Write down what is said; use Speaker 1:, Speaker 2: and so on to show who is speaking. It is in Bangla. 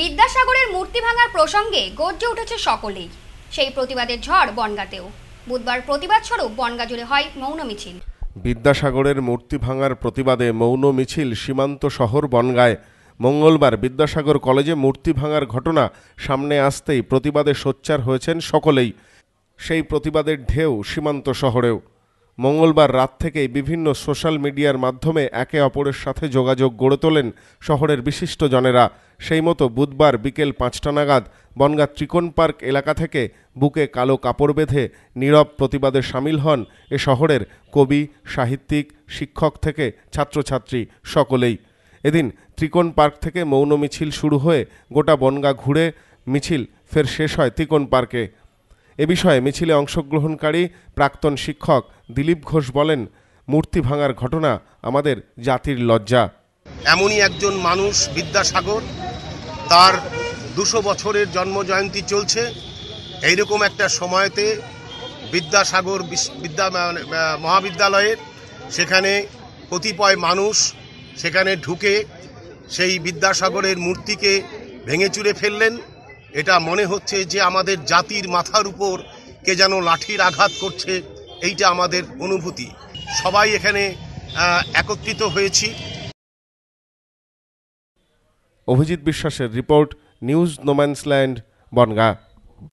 Speaker 1: বিদ্যাসাগরের মূর্তি ভাঙার প্রসঙ্গে গর্জে উঠেছে সকলেই সেই প্রতিবাদের ঝড় বনগাতেও বুধবার প্রতিবাদ স্বরূপ বনগা জুড়ে হয় মৌন মিছিল
Speaker 2: বিদ্যাসাগরের মূর্তি ভাঙার প্রতিবাদে মৌন মিছিল সীমান্ত শহর বনগায় মঙ্গলবার বিদ্যাসাগর কলেজে মূর্তি ভাঙার ঘটনা সামনে আসতেই প্রতিবাদে সোচ্চার হয়েছেন সকলেই সেই প্রতিবাদের ঢেউ সীমান্ত শহরেও মঙ্গলবার রাত থেকেই বিভিন্ন সোশ্যাল মিডিয়ার মাধ্যমে একে অপরের সাথে যোগাযোগ গড়ে তোলেন শহরের বিশিষ্ট জনেরা সেই মতো বুধবার বিকেল পাঁচটা নাগাদ বনগা ত্রিকোণ পার্ক এলাকা থেকে বুকে কালো কাপড় বেঁধে নীরব প্রতিবাদে সামিল হন এ শহরের কবি সাহিত্যিক শিক্ষক থেকে ছাত্রছাত্রী সকলেই এদিন ত্রিকোণ পার্ক থেকে মৌন মিছিল শুরু হয়ে গোটা বনগা ঘুরে মিছিল ফের শেষ হয় ত্রিকোণ পার্কে এ বিষয়ে মিছিলে অংশগ্রহণকারী প্রাক্তন শিক্ষক দিলীপ ঘোষ বলেন মূর্তি ভাঙার ঘটনা আমাদের জাতির লজ্জা
Speaker 3: এমনই একজন মানুষ বিদ্যাসাগর তার দুশো বছরের জন্মজয়ন্তী চলছে এইরকম একটা সময়তে বিদ্যাসাগর বিদ্যা মানে, মহাবিদ্যালয়ের সেখানে কতিপয় মানুষ সেখানে ঢুকে সেই বিদ্যাসাগরের মূর্তিকে ভেঙে চুরে ফেললেন এটা মনে হচ্ছে যে আমাদের জাতির মাথার উপর কে যেন লাঠির আঘাত করছে এইটা আমাদের অনুভূতি সবাই এখানে একত্রিত হয়েছি
Speaker 2: অভিজিৎ বিশ্বাসের রিপোর্ট নিউজ নোম্যান্সল্যান্ড বনগাঁ